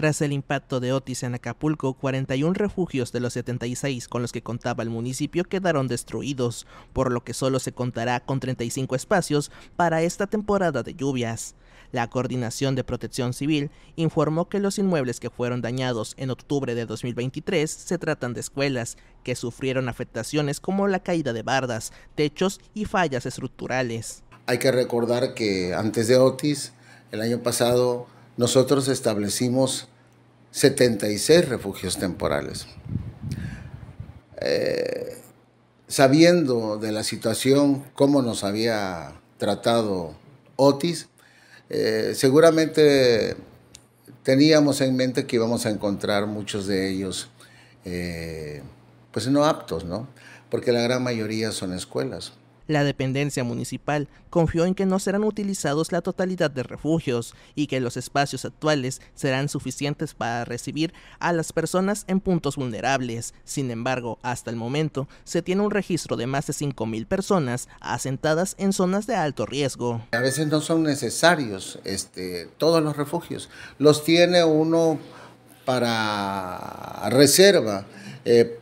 Tras el impacto de Otis en Acapulco, 41 refugios de los 76 con los que contaba el municipio quedaron destruidos, por lo que solo se contará con 35 espacios para esta temporada de lluvias. La Coordinación de Protección Civil informó que los inmuebles que fueron dañados en octubre de 2023 se tratan de escuelas que sufrieron afectaciones como la caída de bardas, techos y fallas estructurales. Hay que recordar que antes de Otis, el año pasado, nosotros establecimos 76 refugios temporales. Eh, sabiendo de la situación, cómo nos había tratado Otis, eh, seguramente teníamos en mente que íbamos a encontrar muchos de ellos, eh, pues no aptos, ¿no? Porque la gran mayoría son escuelas. La dependencia municipal confió en que no serán utilizados la totalidad de refugios y que los espacios actuales serán suficientes para recibir a las personas en puntos vulnerables. Sin embargo, hasta el momento se tiene un registro de más de 5.000 personas asentadas en zonas de alto riesgo. A veces no son necesarios este, todos los refugios, los tiene uno para reserva. Eh,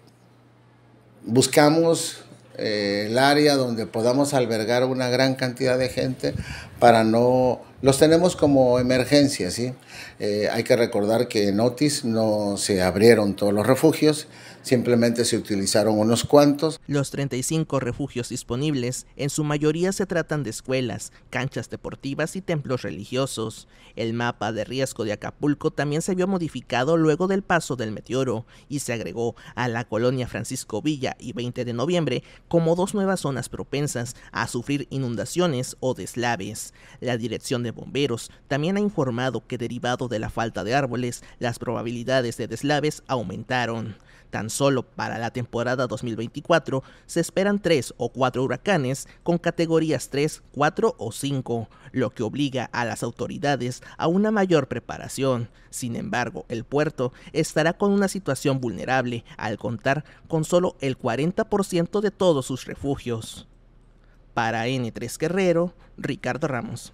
buscamos eh, el área donde podamos albergar una gran cantidad de gente para no los tenemos como emergencias, ¿sí? Eh, hay que recordar que en Otis no se abrieron todos los refugios, simplemente se utilizaron unos cuantos. Los 35 refugios disponibles en su mayoría se tratan de escuelas, canchas deportivas y templos religiosos. El mapa de riesgo de Acapulco también se vio modificado luego del paso del meteoro y se agregó a la colonia Francisco Villa y 20 de noviembre como dos nuevas zonas propensas a sufrir inundaciones o deslaves. La dirección de Bomberos también ha informado que derivado de la falta de árboles, las probabilidades de deslaves aumentaron. Tan solo para la temporada 2024 se esperan tres o cuatro huracanes con categorías 3, 4 o 5, lo que obliga a las autoridades a una mayor preparación. Sin embargo, el puerto estará con una situación vulnerable al contar con solo el 40% de todos sus refugios. Para N3 Guerrero, Ricardo Ramos.